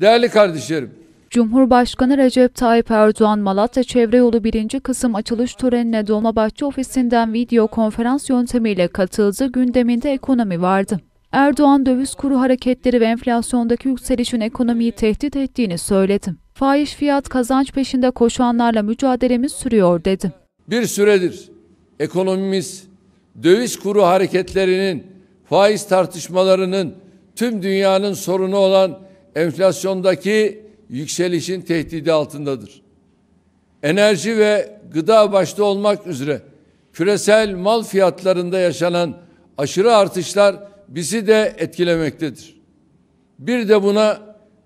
Değerli kardeşlerim, Cumhurbaşkanı Recep Tayyip Erdoğan Malatya Çevre Yolu 1. kısım açılış törenine Dolmabahçe ofisinden video konferans yöntemiyle katıldı. Gündeminde ekonomi vardı. Erdoğan döviz kuru hareketleri ve enflasyondaki yükselişin ekonomiyi tehdit ettiğini söyledi. Fahiş fiyat kazanç peşinde koşanlarla mücadelemiz sürüyor dedi. Bir süredir ekonomimiz döviz kuru hareketlerinin, faiz tartışmalarının tüm dünyanın sorunu olan enflasyondaki yükselişin tehdidi altındadır. Enerji ve gıda başta olmak üzere küresel mal fiyatlarında yaşanan aşırı artışlar bizi de etkilemektedir. Bir de buna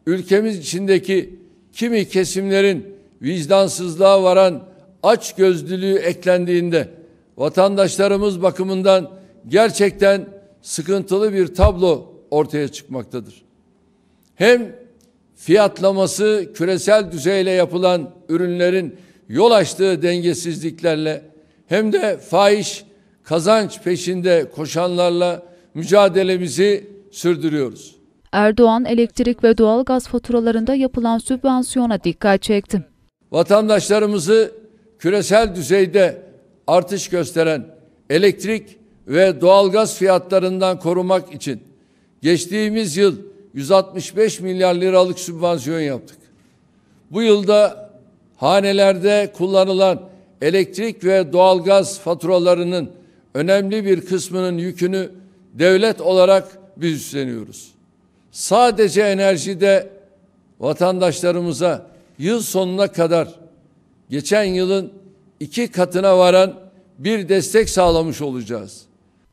ülkemiz içindeki kimi kesimlerin vicdansızlığa varan aç gözlülüğü eklendiğinde vatandaşlarımız bakımından gerçekten sıkıntılı bir tablo ortaya çıkmaktadır hem fiyatlaması küresel düzeyle yapılan ürünlerin yol açtığı dengesizliklerle hem de fahiş kazanç peşinde koşanlarla mücadelemizi sürdürüyoruz. Erdoğan elektrik ve doğalgaz faturalarında yapılan sübvansiyona dikkat çekti. Vatandaşlarımızı küresel düzeyde artış gösteren elektrik ve doğalgaz fiyatlarından korumak için geçtiğimiz yıl 165 milyar liralık sübvansiyon yaptık. Bu yılda hanelerde kullanılan elektrik ve doğalgaz faturalarının önemli bir kısmının yükünü devlet olarak biz üstleniyoruz. Sadece enerjide vatandaşlarımıza yıl sonuna kadar geçen yılın iki katına varan bir destek sağlamış olacağız.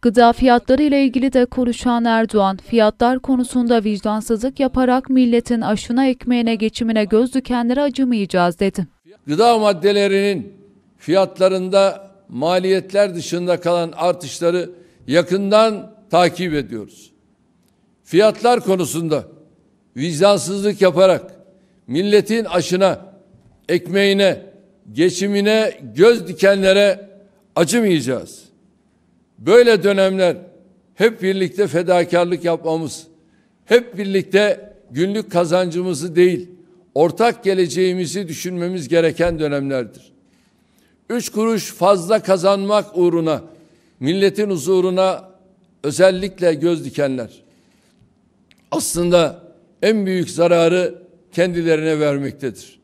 Gıda fiyatları ile ilgili de konuşan Erdoğan, fiyatlar konusunda vicdansızlık yaparak milletin aşına ekmeğine geçimine göz dikenlere acımayacağız dedi. Gıda maddelerinin fiyatlarında maliyetler dışında kalan artışları yakından takip ediyoruz. Fiyatlar konusunda vicdansızlık yaparak milletin aşına, ekmeğine, geçimine göz dikenlere acımayacağız. Böyle dönemler hep birlikte fedakarlık yapmamız, hep birlikte günlük kazancımızı değil, ortak geleceğimizi düşünmemiz gereken dönemlerdir. Üç kuruş fazla kazanmak uğruna, milletin huzuruna özellikle göz dikenler. Aslında en büyük zararı kendilerine vermektedir.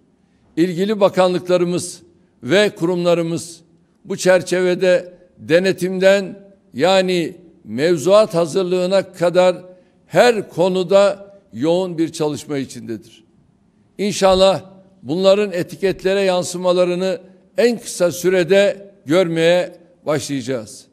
İlgili bakanlıklarımız ve kurumlarımız bu çerçevede denetimden yani mevzuat hazırlığına kadar her konuda yoğun bir çalışma içindedir. İnşallah bunların etiketlere yansımalarını en kısa sürede görmeye başlayacağız.